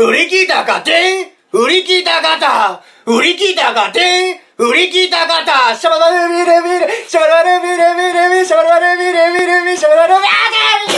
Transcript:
売り切ったて売り切った方売り切ったて売り切った方シャバルビレビレシャバルビレビレビシャバルビレビレビシャバルビレビレビ